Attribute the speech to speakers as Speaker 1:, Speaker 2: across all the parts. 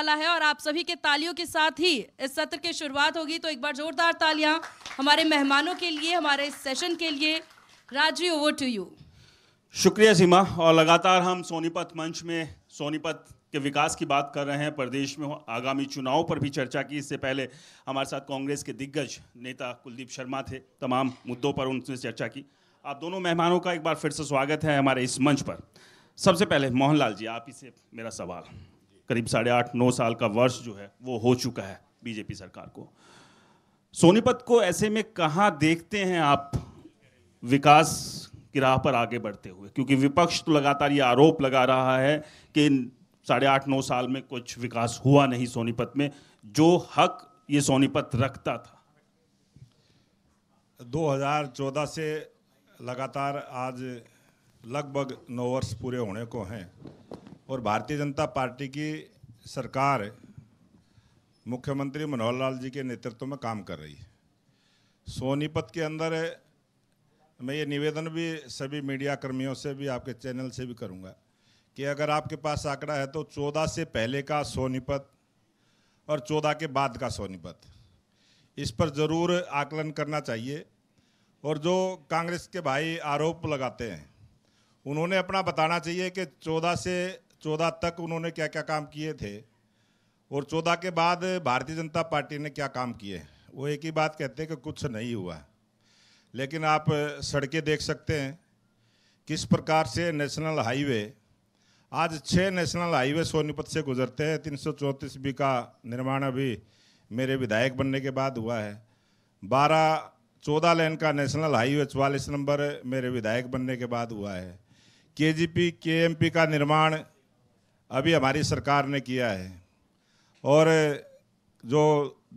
Speaker 1: वाला है और आप सभी के तालियों के साथ ही इस सत्र की शुरुआत होगी तो एक बार जोरदार तालियां हमारे मेहमानों के लिए हमारे इस सेशन के लिए राजवी ओवर टू यू शुक्रिया सीमा और लगातार हम सोनीपत मंच में सोनीपत के विकास की बात कर रहे हैं प्रदेश में आगामी चुनाव पर भी चर्चा की इससे पहले हमारे साथ कांग्रेस के दिग्गज नेता कुलदीप शर्मा थे तमाम मुद्दों पर उनसे चर्चा की आप दोनों मेहमानों का एक बार फिर से स्वागत है हमारे इस मंच पर सबसे पहले मोहनलाल जी आप ही से मेरा सवाल करीब साढ़े आठ नौ साल का वर्ष जो है वो हो चुका है बीजेपी सरकार को सोनीपत को ऐसे में कहाँ देखते हैं आप विकास की राह पर आगे बढ़ते हुए क्योंकि विपक्ष तो लगातार ये आरोप लगा रहा है कि साढ़े आठ नौ साल में कुछ विकास हुआ नहीं सोनीपत में जो हक ये सोनीपत रखता था
Speaker 2: 2014 से लगातार आज लगभग नौ वर्ष पूरे होने को हैं और भारतीय जनता पार्टी की सरकार मुख्यमंत्री मनोहर लाल जी के नेतृत्व में काम कर रही है सोनीपत के अंदर मैं ये निवेदन भी सभी मीडिया कर्मियों से भी आपके चैनल से भी करूँगा कि अगर आपके पास आंकड़ा है तो चौदह से पहले का सोनीपत और चौदह के बाद का सोनीपत इस पर ज़रूर आकलन करना चाहिए और जो कांग्रेस के भाई आरोप लगाते हैं उन्होंने अपना बताना चाहिए कि चौदह से चौदह तक उन्होंने क्या क्या काम किए थे और चौदह के बाद भारतीय जनता पार्टी ने क्या काम किए वो एक ही बात कहते हैं कि कुछ नहीं हुआ लेकिन आप सड़कें देख सकते हैं किस प्रकार से नेशनल हाईवे आज छः नेशनल हाईवे सोनीपत से गुजरते हैं तीन सौ चौंतीस बी का निर्माण अभी मेरे विधायक बनने के बाद हुआ है बारह चौदह लेन का नेशनल हाईवे चवालीस नंबर मेरे विधायक बनने के बाद हुआ है K G P K M P का निर्माण अभी हमारी सरकार ने किया है और जो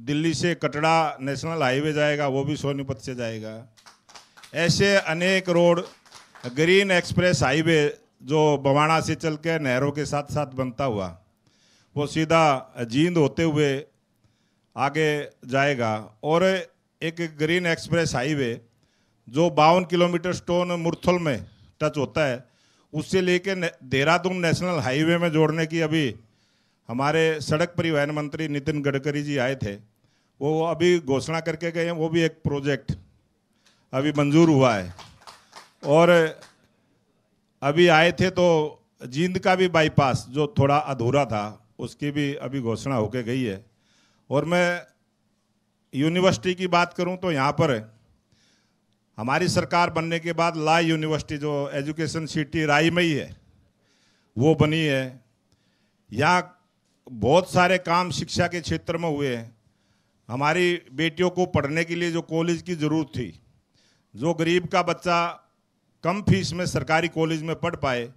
Speaker 2: दिल्ली से कटड़ा नेशनल हाईवे जाएगा वो भी सोनीपत से जाएगा ऐसे अनेक रोड ग्रीन एक्सप्रेस हाईवे जो बवाणा से चल के नहरों के साथ साथ बनता हुआ वो सीधा जींद होते हुए आगे जाएगा और एक ग्रीन एक्सप्रेस हाईवे जो बावन किलोमीटर स्टोन मुरथल में टच होता है उससे लेके देहरादून नेशनल हाईवे में जोड़ने की अभी हमारे सड़क परिवहन मंत्री नितिन गडकरी जी आए थे वो अभी घोषणा करके गए हैं वो भी एक प्रोजेक्ट अभी मंजूर हुआ है और अभी आए थे तो जींद का भी बाईपास जो थोड़ा अधूरा था उसकी भी अभी घोषणा होके गई है और मैं यूनिवर्सिटी की बात करूं तो यहाँ पर हमारी सरकार बनने के बाद ला यूनिवर्सिटी जो एजुकेशन सिटी राई में ही है वो बनी है यहाँ बहुत सारे काम शिक्षा के क्षेत्र में हुए हैं हमारी बेटियों को पढ़ने के लिए जो कॉलेज की ज़रूरत थी जो गरीब का बच्चा कम फीस में सरकारी कॉलेज में पढ़ पाए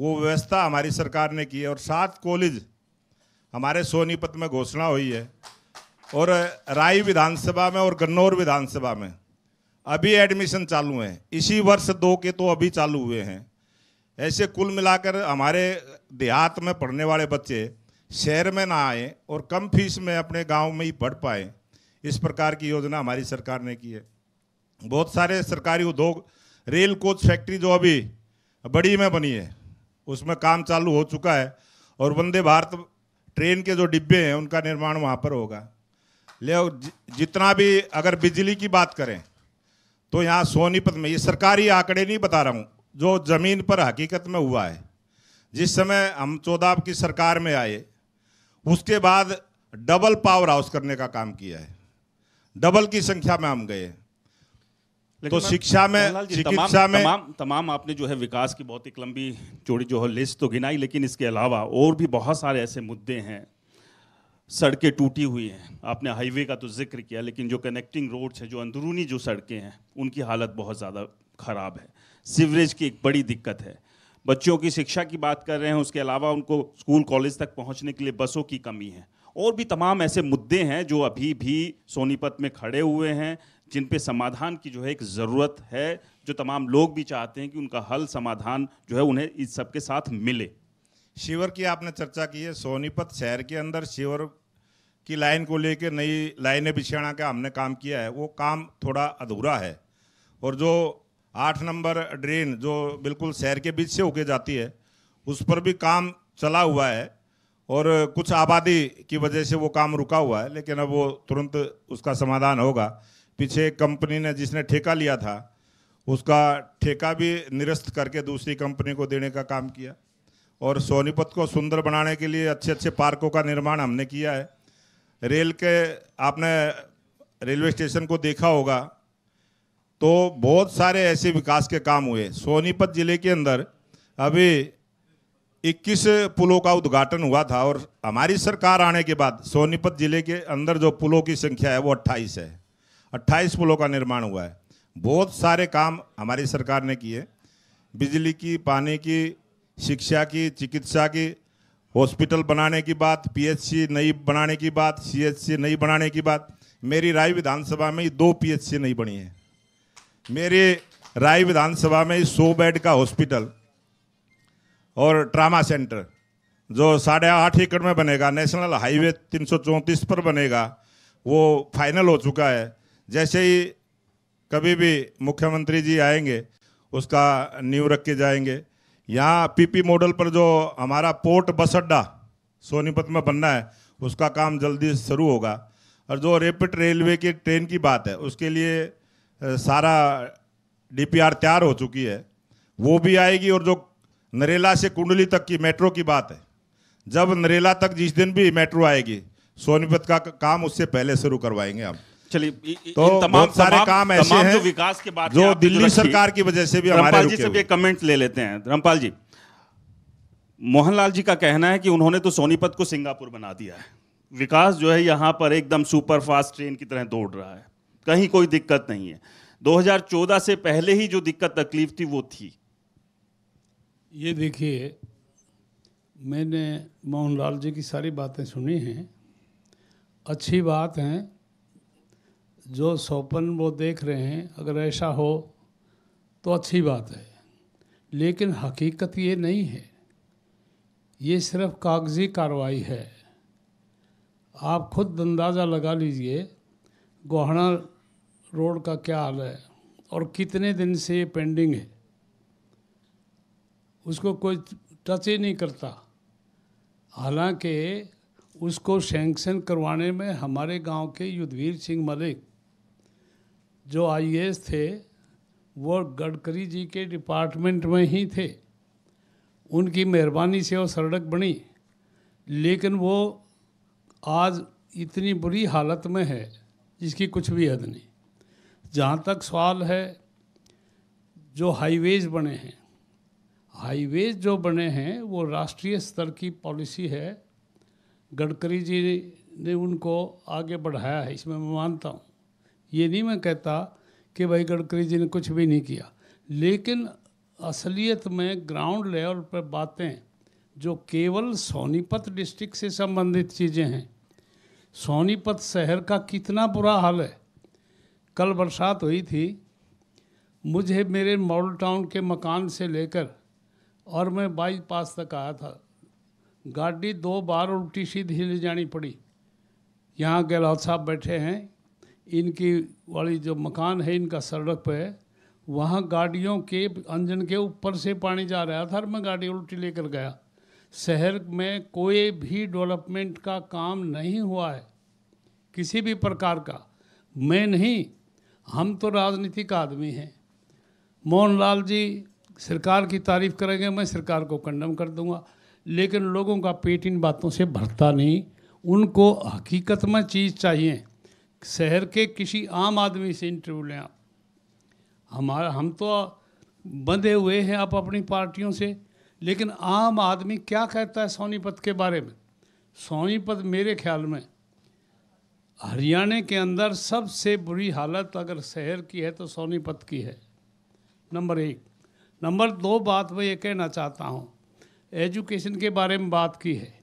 Speaker 2: वो व्यवस्था हमारी सरकार ने की है और सात कॉलेज हमारे सोनीपत में घोषणा हुई है और राय विधानसभा में और गन्नौर विधानसभा में अभी एडमिशन चालू हैं इसी वर्ष दो के तो अभी चालू हुए हैं ऐसे कुल मिलाकर हमारे देहात में पढ़ने वाले बच्चे शहर में ना आए और कम फीस में अपने गांव में ही पढ़ पाए इस प्रकार की योजना हमारी सरकार ने की है बहुत सारे सरकारी उद्योग रेल कोच फैक्ट्री जो अभी बड़ी में बनी है उसमें काम चालू हो चुका है और वंदे भारत ट्रेन के जो डिब्बे हैं उनका निर्माण वहाँ पर होगा ले जितना भी अगर बिजली की बात करें तो यहाँ सोनीपत में ये सरकारी आंकड़े नहीं बता रहा हूँ जो ज़मीन पर हकीकत में हुआ है जिस समय हम चौदाब की सरकार में आए उसके बाद डबल पावर हाउस करने का काम किया है डबल की संख्या में हम गए तो शिक्षा में शिक्षा में तमाम
Speaker 1: तमाम आपने जो है विकास की बहुत एक लंबी चोरी जो है लिस्ट तो गिनाई लेकिन इसके अलावा और भी बहुत सारे ऐसे मुद्दे हैं सड़कें टूटी हुई हैं आपने हाईवे का तो जिक्र किया लेकिन जो कनेक्टिंग रोड्स हैं जो अंदरूनी जो सड़कें हैं उनकी हालत बहुत ज़्यादा ख़राब है सीवरेज की एक बड़ी दिक्कत है बच्चों की शिक्षा की बात कर रहे हैं उसके अलावा उनको स्कूल कॉलेज तक पहुंचने के लिए बसों की कमी है और भी तमाम ऐसे मुद्दे हैं जो अभी भी सोनीपत में खड़े हुए हैं जिन पे समाधान की जो है एक ज़रूरत है जो तमाम लोग भी चाहते हैं कि उनका हल समाधान जो है उन्हें इस सबके साथ मिले
Speaker 2: शिवर की आपने चर्चा की है सोनीपत शहर के अंदर शिवर की लाइन को लेकर नई लाइनें बिछाना का हमने काम किया है वो काम थोड़ा अधूरा है और जो आठ नंबर ड्रेन जो बिल्कुल शहर के बीच से होके जाती है उस पर भी काम चला हुआ है और कुछ आबादी की वजह से वो काम रुका हुआ है लेकिन अब वो तुरंत उसका समाधान होगा पीछे कंपनी ने जिसने ठेका लिया था उसका ठेका भी निरस्त करके दूसरी कंपनी को देने का काम किया और सोनीपत को सुंदर बनाने के लिए अच्छे अच्छे पार्कों का निर्माण हमने किया है रेल के आपने रेलवे स्टेशन को देखा होगा तो बहुत सारे ऐसे विकास के काम हुए सोनीपत जिले के अंदर अभी 21 पुलों का उद्घाटन हुआ था और हमारी सरकार आने के बाद सोनीपत जिले के अंदर जो पुलों की संख्या है वो 28 है 28 पुलों का निर्माण हुआ है बहुत सारे काम हमारी सरकार ने किए बिजली की पानी की शिक्षा की चिकित्सा की हॉस्पिटल बनाने की बात पीएचसी नई बनाने की बात सीएचसी नई बनाने की बात मेरी राय विधानसभा में दो पीएचसी नहीं बनी है मेरे राय विधानसभा में सौ बेड का हॉस्पिटल और ट्रामा सेंटर जो साढ़े आठ एकड़ में बनेगा नेशनल हाईवे तीन पर बनेगा वो फाइनल हो चुका है जैसे ही कभी भी मुख्यमंत्री जी आएंगे उसका नींव रख के जाएंगे यहाँ पीपी मॉडल पर जो हमारा पोर्ट बस अड्डा सोनीपत में बनना है उसका काम जल्दी शुरू होगा और जो रेपिड रेलवे की ट्रेन की बात है उसके लिए सारा डीपीआर तैयार हो चुकी है वो भी आएगी और जो नरेला से कुंडली तक की मेट्रो की बात है जब नरेला तक जिस दिन भी मेट्रो आएगी सोनीपत का काम उससे पहले शुरू करवाएंगे हम चलिए तो तमाम सारे तमाम, काम ऐसे हैं जो
Speaker 1: विकास के बाद जो दिल्ली सरकार की वजह से भी हमारे जी से भी कमेंट ले लेते हैं रामपाल जी मोहनलाल जी का कहना है कि उन्होंने तो सोनीपत को सिंगापुर बना दिया है विकास जो है यहाँ पर एकदम सुपर फास्ट ट्रेन की तरह दौड़ रहा है कहीं कोई दिक्कत नहीं है 2014 से पहले ही जो दिक्कत तकलीफ थी वो थी
Speaker 3: ये देखिए मैंने मोहनलाल जी की सारी बातें सुनी हैं अच्छी बात हैं जो सौपन वो देख रहे हैं अगर ऐसा हो तो अच्छी बात है लेकिन हकीकत ये नहीं है ये सिर्फ कागजी कार्रवाई है आप खुद अंदाज़ा लगा लीजिए गोहाना रोड का क्या हाल है और कितने दिन से ये पेंडिंग है उसको कोई टच ही नहीं करता हालांकि उसको सेंक्शन करवाने में हमारे गांव के युद्धवीर सिंह मलिक जो आई थे वो गडकरी जी के डिपार्टमेंट में ही थे उनकी मेहरबानी से वो सड़क बनी लेकिन वो आज इतनी बुरी हालत में है जिसकी कुछ भी हद नहीं जहाँ तक सवाल है जो हाईवेज़ बने हैं हाईवेज़ जो बने हैं वो राष्ट्रीय स्तर की पॉलिसी है गडकरी जी ने उनको आगे बढ़ाया है इसमें मैं मानता हूँ ये नहीं मैं कहता कि भाई गडकरी जी ने कुछ भी नहीं किया लेकिन असलियत में ग्राउंड लेवल पर बातें जो केवल सोनीपत डिस्ट्रिक्ट से संबंधित चीज़ें हैं सोनीपत शहर का कितना बुरा हाल है कल बरसात हुई थी मुझे मेरे मॉडल टाउन के मकान से लेकर और मैं बाईपास तक आया था गाड़ी दो बार उल्टी सीधी ले जानी पड़ी यहाँ गहलोत साहब बैठे हैं इनकी वाली जो मकान है इनका सड़क पे वहाँ गाड़ियों के अंजन के ऊपर से पानी जा रहा था और मैं गाड़ी उल्टी लेकर गया शहर में कोई भी डेवलपमेंट का काम नहीं हुआ है किसी भी प्रकार का मैं नहीं हम तो राजनीतिक आदमी हैं मोहनलाल जी सरकार की तारीफ करेंगे मैं सरकार को कंडम कर दूंगा लेकिन लोगों का पेट इन बातों से भरता नहीं उनको हकीकत में चीज़ चाहिए शहर के किसी आम आदमी से इंटरव्यू लें आप हमारा हम तो बंधे हुए हैं आप अपनी पार्टियों से लेकिन आम आदमी क्या कहता है सोनीपत के बारे में सोनीपत मेरे ख्याल में हरियाणा के अंदर सबसे बुरी हालत अगर शहर की है तो सोनीपत की है नंबर एक नंबर दो बात मैं ये कहना चाहता हूँ एजुकेशन के बारे में बात की है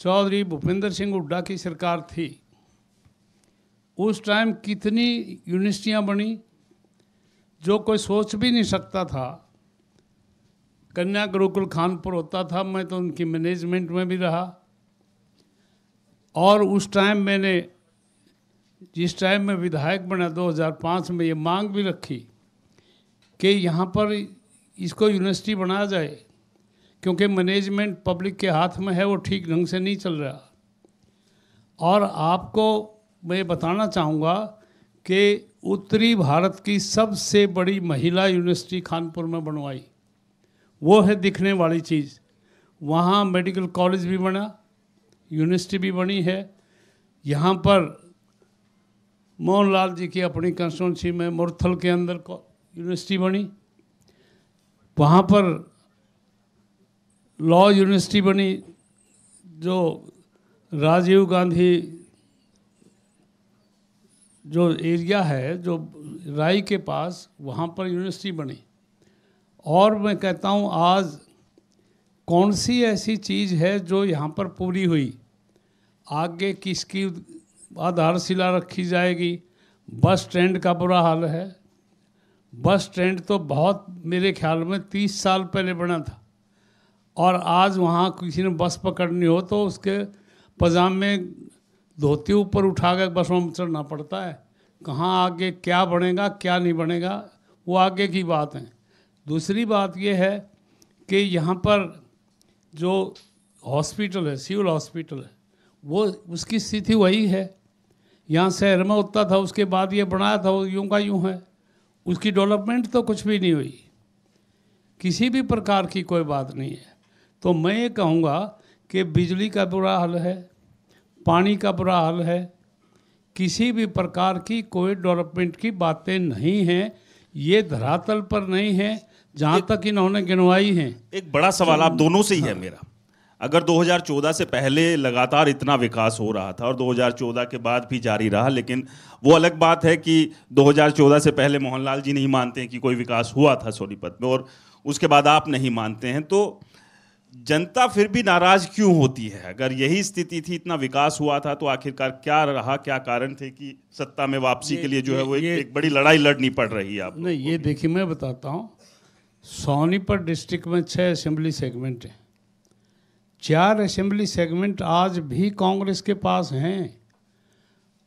Speaker 3: चौधरी भूपेंद्र सिंह हुड्डा की सरकार थी उस टाइम कितनी यूनिवर्सिटियाँ बनी जो कोई सोच भी नहीं सकता था कन्या गुरुकुल खानपुर होता था मैं तो उनकी मैनेजमेंट में भी रहा और उस टाइम मैंने जिस टाइम में विधायक बना 2005 में ये मांग भी रखी कि यहाँ पर इसको यूनिवर्सिटी बनाया जाए क्योंकि मैनेजमेंट पब्लिक के हाथ में है वो ठीक ढंग से नहीं चल रहा और आपको मैं बताना चाहूँगा कि उत्तरी भारत की सबसे बड़ी महिला यूनिवर्सिटी खानपुर में बनवाई वो है दिखने वाली चीज़ वहाँ मेडिकल कॉलेज भी बना यूनिवर्सिटी भी बनी है यहाँ पर मोहनलाल जी की अपनी कंस्टिट्यूंसी में मुरथल के अंदर यूनिवर्सिटी बनी वहाँ पर लॉ यूनिवर्सिटी बनी जो राजीव गांधी जो एरिया है जो राय के पास वहाँ पर यूनिवर्सिटी बनी और मैं कहता हूँ आज कौन सी ऐसी चीज़ है जो यहाँ पर पूरी हुई आगे किसकी आधारशिला रखी जाएगी बस स्टैंड का बुरा हाल है बस स्टैंड तो बहुत मेरे ख्याल में तीस साल पहले बना था और आज वहाँ किसी ने बस पकड़नी हो तो उसके पजामे धोती ऊपर उठा कर बसों में चढ़ना पड़ता है कहाँ आगे क्या बढ़ेगा क्या नहीं बढ़ेगा वो आगे की बात है दूसरी बात ये है कि यहाँ पर जो हॉस्पिटल है सिविल हॉस्पिटल है वो उसकी स्थिति वही है यहाँ शहर में उतना था उसके बाद ये बनाया था वो यूँ का यूँ है उसकी डेवलपमेंट तो कुछ भी नहीं हुई किसी भी प्रकार की कोई बात नहीं है तो मैं ये कहूँगा कि बिजली का बुरा हाल है पानी का बुरा हाल है किसी भी प्रकार की कोई डेवलपमेंट की बातें नहीं हैं ये धरातल पर नहीं है जहाँ तक इन्होंने गिनवाई
Speaker 1: हैं एक बड़ा सवाल आप दोनों से ही हाँ। है मेरा अगर 2014 से पहले लगातार इतना विकास हो रहा था और 2014 के बाद भी जारी रहा लेकिन वो अलग बात है कि 2014 से पहले मोहनलाल जी नहीं मानते हैं कि कोई विकास हुआ था सोनीपत में और उसके बाद आप नहीं मानते हैं तो जनता फिर भी नाराज क्यों होती है अगर यही स्थिति थी इतना विकास हुआ था तो आखिरकार क्या रहा क्या कारण थे कि सत्ता में वापसी के लिए जो है वो एक, एक बड़ी लड़ाई लड़नी पड़ रही है आप
Speaker 3: नहीं ये देखिए मैं बताता हूँ सोनीपत डिस्ट्रिक्ट में छः असेंबली सेगमेंट हैं चार असेंबली सेगमेंट आज भी कांग्रेस के पास हैं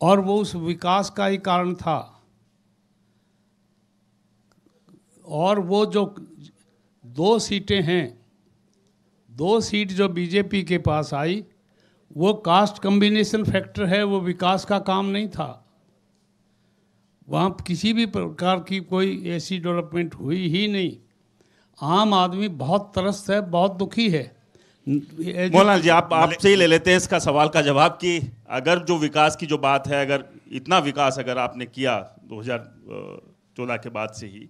Speaker 3: और वो उस विकास का ही कारण था और वो जो दो सीटें हैं दो सीट जो बीजेपी के पास आई वो कास्ट कम्बिनेशन फैक्टर है वो विकास का काम नहीं था वहाँ किसी भी प्रकार की कोई ऐसी डेवलपमेंट हुई ही नहीं आम आदमी बहुत तरस है बहुत दुखी है मौलाना जी आप आपसे ही
Speaker 1: ले लेते हैं इसका सवाल का जवाब कि अगर जो विकास की जो बात है अगर इतना विकास अगर आपने किया 2014 के बाद से ही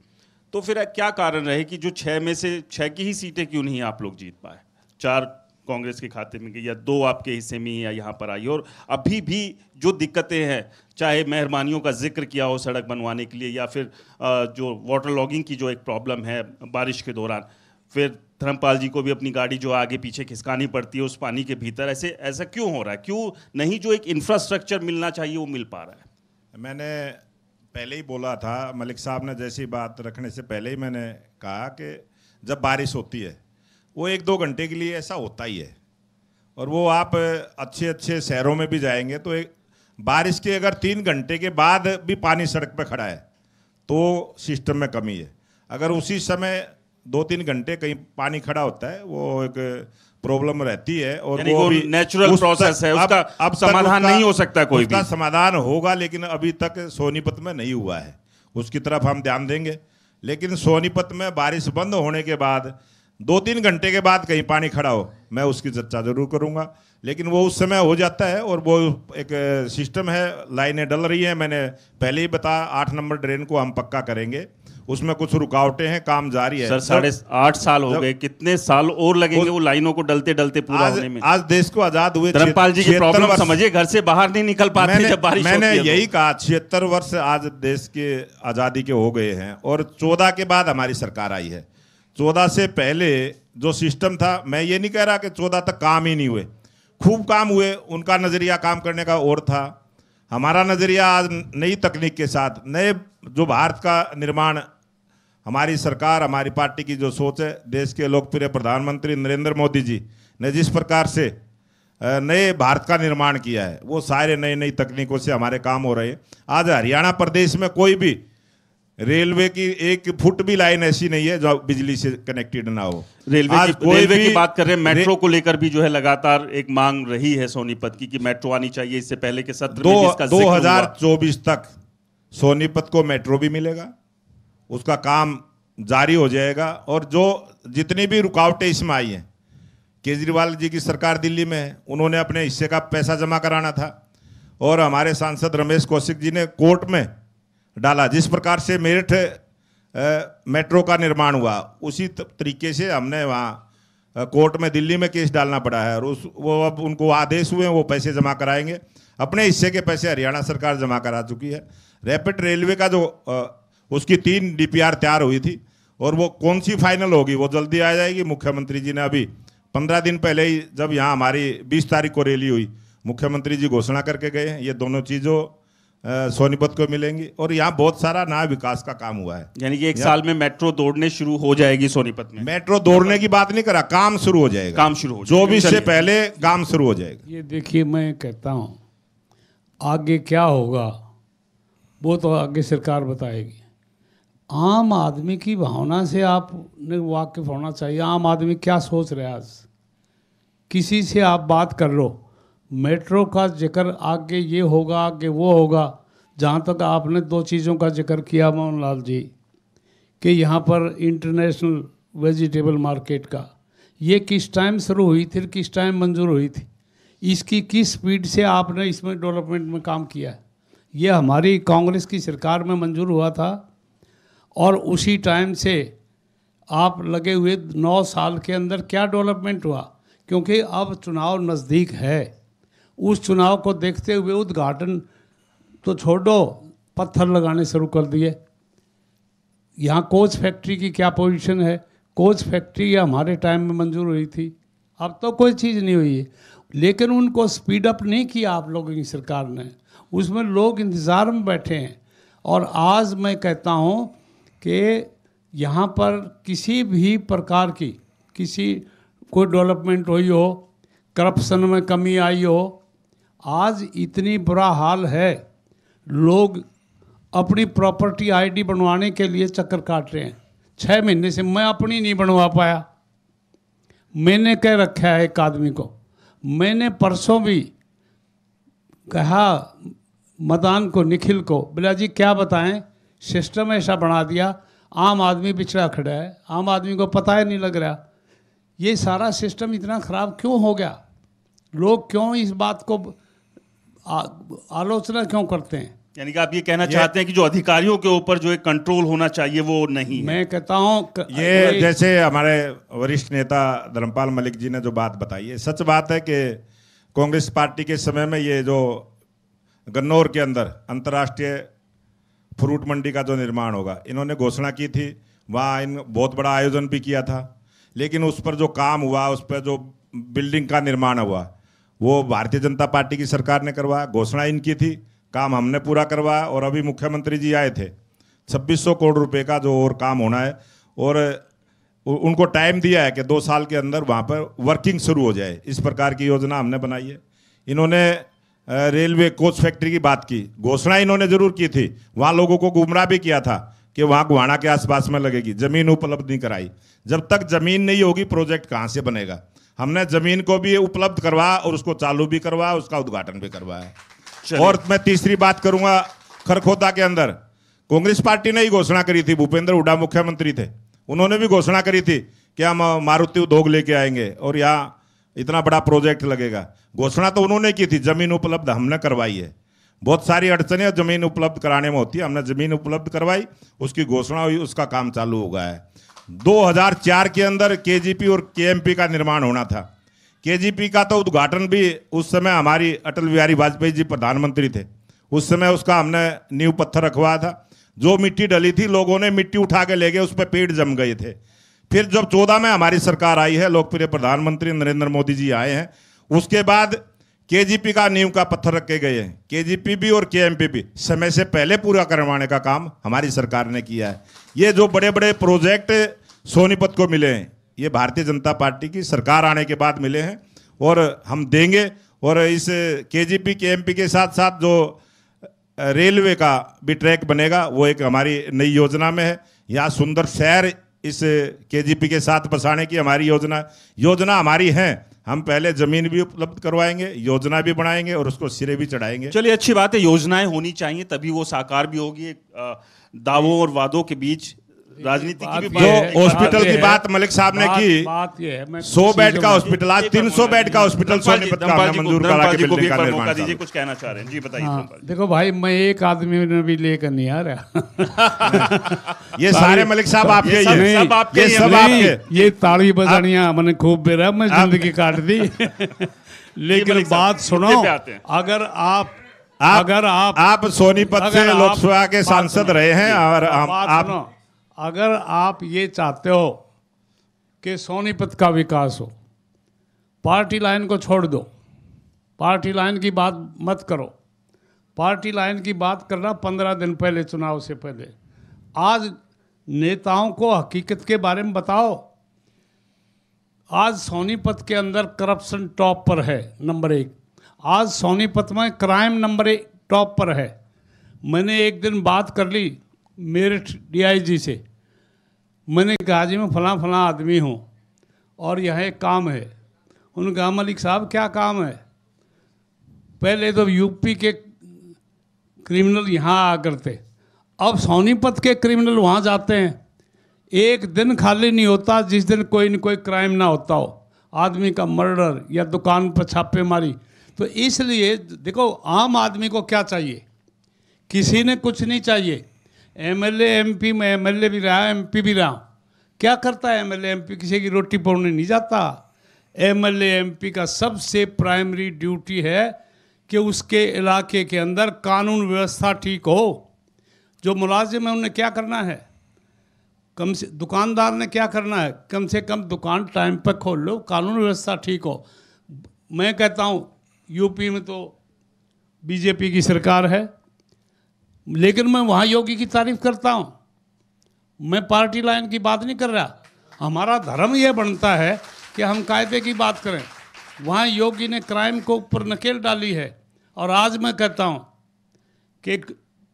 Speaker 1: तो फिर क्या कारण रहे कि जो छः में से छः की ही सीटें क्यों नहीं आप लोग जीत पाए चार कांग्रेस के खाते में गई या दो आपके हिस्से में या यहाँ पर आई और अभी भी जो दिक्कतें हैं चाहे मेहरबानियों का जिक्र किया हो सड़क बनवाने के लिए या फिर जो वाटर लॉगिंग की जो एक प्रॉब्लम है बारिश के दौरान फिर धर्मपाल जी को भी अपनी गाड़ी जो आगे पीछे खिसकानी पड़ती है उस पानी के भीतर ऐसे ऐसा क्यों हो रहा है क्यों
Speaker 2: नहीं जो एक इंफ्रास्ट्रक्चर मिलना चाहिए वो मिल पा रहा है मैंने पहले ही बोला था मलिक साहब ने जैसी बात रखने से पहले ही मैंने कहा कि जब बारिश होती है वो एक दो घंटे के लिए ऐसा होता ही है और वो आप अच्छे अच्छे शहरों में भी जाएंगे तो एक बारिश के अगर तीन घंटे के बाद भी पानी सड़क पर खड़ा है तो सिस्टम में कमी है अगर उसी समय दो तीन घंटे कहीं पानी खड़ा होता है वो एक प्रॉब्लम रहती है और वो, वो नेचुरल प्रोसेस है उसका अब, अब समाधान नहीं हो सकता कोई उसका भी समाधान होगा लेकिन अभी तक सोनीपत में नहीं हुआ है उसकी तरफ हम ध्यान देंगे लेकिन सोनीपत में बारिश बंद होने के बाद दो तीन घंटे के बाद कहीं पानी खड़ा हो मैं उसकी चर्चा जरूर करूंगा लेकिन वो उस समय हो जाता है और वो एक सिस्टम है लाइनें डल रही हैं मैंने पहले ही बताया आठ नंबर ड्रेन को हम पक्का करेंगे उसमें कुछ रुकावटें हैं काम जारी है सर साढ़े
Speaker 1: आठ साल हो गए कितने साल और लगेंगे वो लाइनों को डलते डलते पूरा आज, होने में
Speaker 2: आज देश को आजाद हुए धर्मपाल जी की प्रॉब्लम समझिए
Speaker 1: घर से बाहर नहीं निकल पाते मैंने, जब बारिश मैंने तो। यही
Speaker 2: कहा छिहत्तर वर्ष आज देश के आजादी के हो गए हैं और चौदह के बाद हमारी सरकार आई है चौदह से पहले जो सिस्टम था मैं ये नहीं कह रहा कि चौदह तक काम ही नहीं हुए खूब काम हुए उनका नज़रिया काम करने का और था हमारा नज़रिया आज नई तकनीक के साथ नए जो भारत का निर्माण हमारी सरकार हमारी पार्टी की जो सोच है देश के लोकप्रिय प्रधानमंत्री नरेंद्र मोदी जी ने जिस प्रकार से नए भारत का निर्माण किया है वो सारे नई नई तकनीकों से हमारे काम हो रहे हैं आज हरियाणा प्रदेश में कोई भी रेलवे की एक फुट भी लाइन ऐसी नहीं है जो बिजली से कनेक्टेड ना हो रेलवे आज की, कोई रेलवे की बात कर रहे हैं मेट्रो
Speaker 1: को लेकर भी जो है लगातार एक मांग रही है सोनीपत की कि मेट्रो आनी चाहिए इससे पहले के सत्र दो, में दो हजार
Speaker 2: चौबीस तक सोनीपत को मेट्रो भी मिलेगा उसका काम जारी हो जाएगा और जो जितनी भी रुकावटें इसमें आई हैं केजरीवाल जी की सरकार दिल्ली में है उन्होंने अपने हिस्से का पैसा जमा कराना था और हमारे सांसद रमेश कौशिक जी ने कोर्ट में डाला जिस प्रकार से मेरठ मेट्रो का निर्माण हुआ उसी तरीके से हमने वहाँ कोर्ट में दिल्ली में केस डालना पड़ा है और उस वो अब उनको आदेश हुए वो पैसे जमा कराएंगे अपने हिस्से के पैसे हरियाणा सरकार जमा करा चुकी है रैपिड रेलवे का जो उसकी तीन डीपीआर तैयार हुई थी और वो कौन सी फाइनल होगी वो जल्दी आ जाएगी मुख्यमंत्री जी ने अभी पंद्रह दिन पहले ही जब यहाँ हमारी बीस तारीख को रैली हुई मुख्यमंत्री जी घोषणा करके गए हैं ये दोनों चीज़ों सोनीपत को मिलेंगी और यहाँ बहुत सारा नया विकास का काम हुआ है यानी कि एक साल में मेट्रो दौड़ने शुरू हो जाएगी सोनीपत में मेट्रो दौड़ने की बात नहीं करा काम शुरू हो जाएगा काम शुरू हो जो भी इससे पहले काम शुरू हो जाएगा
Speaker 3: ये देखिए मैं कहता हूँ आगे क्या होगा वो तो आगे सरकार बताएगी आम आदमी की भावना से आपने वाकिफ होना चाहिए आम आदमी क्या सोच रहे आज किसी से आप बात कर लो मेट्रो का जिक्र आगे ये होगा आगे वो होगा जहाँ तक आपने दो चीज़ों का जिक्र किया मोहन लाल जी कि यहाँ पर इंटरनेशनल वेजिटेबल मार्केट का ये किस टाइम शुरू हुई थी किस टाइम मंजूर हुई थी इसकी किस स्पीड से आपने इसमें डेवलपमेंट में काम किया है ये हमारी कांग्रेस की सरकार में मंजूर हुआ था और उसी टाइम से आप लगे हुए नौ साल के अंदर क्या डेवलपमेंट हुआ क्योंकि अब चुनाव नज़दीक है उस चुनाव को देखते हुए उद्घाटन तो छोड़ो पत्थर लगाने शुरू कर दिए यहाँ कोच फैक्ट्री की क्या पोजीशन है कोच फैक्ट्री हमारे टाइम में मंजूर हुई थी अब तो कोई चीज़ नहीं हुई है लेकिन उनको स्पीड अप नहीं किया आप लोगों की सरकार ने उसमें लोग इंतज़ार में बैठे हैं और आज मैं कहता हूँ कि यहाँ पर किसी भी प्रकार की किसी कोई डेवलपमेंट हुई हो करप्शन में कमी आई हो आज इतनी बुरा हाल है लोग अपनी प्रॉपर्टी आईडी बनवाने के लिए चक्कर काट रहे हैं छः महीने से मैं अपनी नहीं बनवा पाया मैंने कह रखा है एक आदमी को मैंने परसों भी कहा मदान को निखिल को बोला जी क्या बताएं सिस्टम ऐसा बना दिया आम आदमी पिछड़ा खड़ा है आम आदमी को पता ही नहीं लग रहा ये सारा सिस्टम इतना ख़राब क्यों हो गया लोग क्यों इस बात को आलोचना क्यों करते हैं यानी कि आप ये कहना ये, चाहते
Speaker 1: हैं कि जो अधिकारियों के ऊपर जो एक कंट्रोल होना चाहिए वो नहीं मैं कहता हूँ ये
Speaker 2: जैसे हमारे वरिष्ठ नेता धर्मपाल मलिक जी ने जो बात बताई है सच बात है कि कांग्रेस पार्टी के समय में ये जो गन्नौर के अंदर अंतर्राष्ट्रीय फ्रूट मंडी का जो निर्माण होगा इन्होंने घोषणा की थी वहाँ इन बहुत बड़ा आयोजन भी किया था लेकिन उस पर जो काम हुआ उस पर जो बिल्डिंग का निर्माण हुआ वो भारतीय जनता पार्टी की सरकार ने करवाया घोषणा इनकी थी काम हमने पूरा करवाया और अभी मुख्यमंत्री जी आए थे 2600 करोड़ रुपए का जो और काम होना है और उनको टाइम दिया है कि दो साल के अंदर वहाँ पर वर्किंग शुरू हो जाए इस प्रकार की योजना हमने बनाई है इन्होंने रेलवे कोच फैक्ट्री की बात की घोषणा इन्होंने जरूर की थी वहाँ लोगों को गुमराह भी किया था कि वहाँ गुवाड़ा के आसपास में लगेगी ज़मीन उपलब्ध नहीं कराई जब तक ज़मीन नहीं होगी प्रोजेक्ट कहाँ से बनेगा हमने जमीन को भी उपलब्ध करवाया और उसको चालू भी करवाया उसका उद्घाटन भी करवाया और मैं तीसरी बात करूंगा खरखोदा के अंदर कांग्रेस पार्टी ने ही घोषणा करी थी भूपेंद्र हुडा मुख्यमंत्री थे उन्होंने भी घोषणा करी थी कि हम मारुति उद्योग लेके आएंगे और यहाँ इतना बड़ा प्रोजेक्ट लगेगा घोषणा तो उन्होंने की थी जमीन उपलब्ध हमने करवाई है बहुत सारी अड़चने जमीन उपलब्ध कराने में होती है हमने जमीन उपलब्ध करवाई उसकी घोषणा हुई उसका काम चालू हो गया है 2004 के अंदर केजीपी और केएमपी का निर्माण होना था केजीपी का तो उद्घाटन भी उस समय हमारी अटल बिहारी वाजपेयी जी प्रधानमंत्री थे उस समय उसका हमने नींव पत्थर रखवाया था जो मिट्टी डली थी लोगों ने मिट्टी उठा के ले गए उस पर पेड़ जम गए थे फिर जब चौदह में हमारी सरकार आई है लोकप्रिय प्रधानमंत्री नरेंद्र मोदी जी आए हैं उसके बाद केजीपी का नींव का पत्थर रखे गए हैं केजीपी भी और केएमपी भी समय से पहले पूरा करवाने का काम हमारी सरकार ने किया है ये जो बड़े बड़े प्रोजेक्ट सोनीपत को मिले हैं ये भारतीय जनता पार्टी की सरकार आने के बाद मिले हैं और हम देंगे और इस केजीपी केएमपी के साथ साथ जो रेलवे का भी ट्रैक बनेगा वो एक हमारी नई योजना में है यहाँ सुंदर शहर इस केजीपी के साथ बसाने की हमारी योजना योजना हमारी है हम पहले जमीन भी उपलब्ध करवाएंगे योजना भी बनाएंगे और उसको सिरे भी चढ़ाएंगे
Speaker 1: चलिए अच्छी बात है योजनाएं होनी चाहिए तभी वो साकार भी होगी दावों और वादों के बीच राजनीति की भी जो हॉस्पिटल की बात मलिक साहब ने की
Speaker 3: सौ बेड का हॉस्पिटल आज तीन सौ बेड का हॉस्पिटल मंजूर दीजिए कुछ कहना चाह
Speaker 1: रहे हैं जी बताइए हाँ,
Speaker 3: देखो भाई मैं एक आदमी ने भी लेकर नहीं आ रहा ये सारे मलिक साहब आपके सब आपके ये सब आपके ये ताड़ी बजानिया मैंने खूब बेरा मैं जिंदगी काट दी लेकिन बात सुनो अगर आप अगर आप आप सोनीपत से लोकसभा के सांसद रहे हैं और आप अगर आप ये चाहते हो कि सोनीपत का विकास हो पार्टी लाइन को छोड़ दो पार्टी लाइन की बात मत करो पार्टी लाइन की बात करना पंद्रह दिन पहले चुनाव से पहले आज नेताओं को हकीकत के बारे में बताओ आज सोनीपत के अंदर करप्शन टॉप पर है नंबर एक आज सोनीपत में क्राइम नंबर एक टॉप पर है मैंने एक दिन बात कर ली मेरठ डीआईजी से मैंने कहा जी मैं फला फला आदमी हूँ और यह एक काम है उन्होंने कहा मलिक साहब क्या काम है पहले तो यूपी के क्रिमिनल यहाँ आ करते अब सोनीपत के क्रिमिनल वहाँ जाते हैं एक दिन खाली नहीं होता जिस दिन कोई न कोई क्राइम ना होता हो आदमी का मर्डर या दुकान पर छापेमारी तो इसलिए देखो आम आदमी को क्या चाहिए किसी ने कुछ नहीं चाहिए एमएलए एमपी में एमएलए भी रहा एमपी भी रहा क्या करता है एमएलए एमपी किसी की रोटी पोड़ने नहीं जाता एमएलए एमपी का सबसे प्राइमरी ड्यूटी है कि उसके इलाके के अंदर कानून व्यवस्था ठीक हो जो मुलाजिम है उन्हें क्या करना है कम से दुकानदार ने क्या करना है कम से कम दुकान टाइम पर खोल लो कानून व्यवस्था ठीक हो मैं कहता हूँ यूपी में तो बीजेपी की सरकार है लेकिन मैं वहाँ योगी की तारीफ करता हूँ मैं पार्टी लाइन की बात नहीं कर रहा हमारा धर्म यह बनता है कि हम कायदे की बात करें वहाँ योगी ने क्राइम को ऊपर नकेल डाली है और आज मैं कहता हूँ कि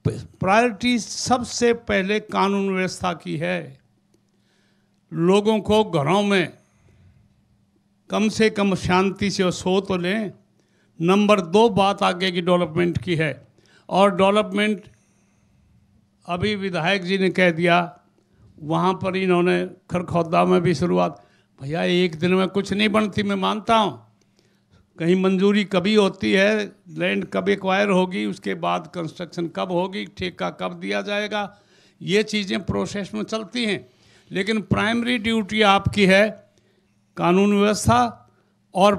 Speaker 3: प्रायोरिटी सबसे पहले कानून व्यवस्था की है लोगों को घरों में कम से कम शांति से सो तो लें नंबर दो बात आगे की डेवलपमेंट की है और डेवलपमेंट अभी विधायक जी ने कह दिया वहाँ पर इन्होंने खरखौदा में भी शुरुआत भैया एक दिन में कुछ नहीं बनती मैं मानता हूँ कहीं मंजूरी कभी होती है लैंड कब एक्वायर होगी उसके बाद कंस्ट्रक्शन कब होगी ठेका कब दिया जाएगा ये चीज़ें प्रोसेस में चलती हैं लेकिन प्राइमरी ड्यूटी आपकी है कानून व्यवस्था और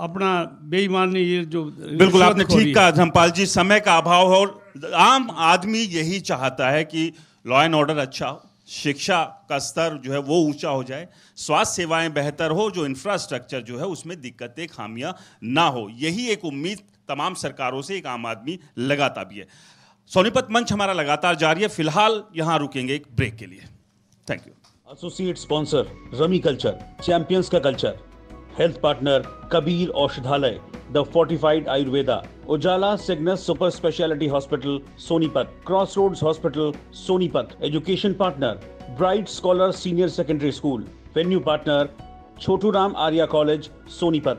Speaker 3: अपना बेईमानी ये जो
Speaker 1: बिल्कुल आपने ठीक कहा धमपाल जी समय का अभाव है और आम आदमी यही चाहता है कि लॉ एंड ऑर्डर अच्छा हो शिक्षा का स्तर जो है वो ऊंचा हो जाए स्वास्थ्य सेवाएं बेहतर हो जो इंफ्रास्ट्रक्चर जो है उसमें दिक्कतें खामियां ना हो यही एक उम्मीद तमाम सरकारों से एक आम आदमी लगाता भी है सोनीपत मंच हमारा लगातार जारी है फिलहाल यहाँ रुकेंगे एक ब्रेक के लिए thank you associate sponsor rummy culture champions का culture health partner Kabir Aushdhalaya the fortified Ayurveda Ujala Cygnus super speciality hospital Sonipat cross road hospital Sonipat education partner bright scholar senior secondary school venue partner Chhotu Ram Arya college Sonipat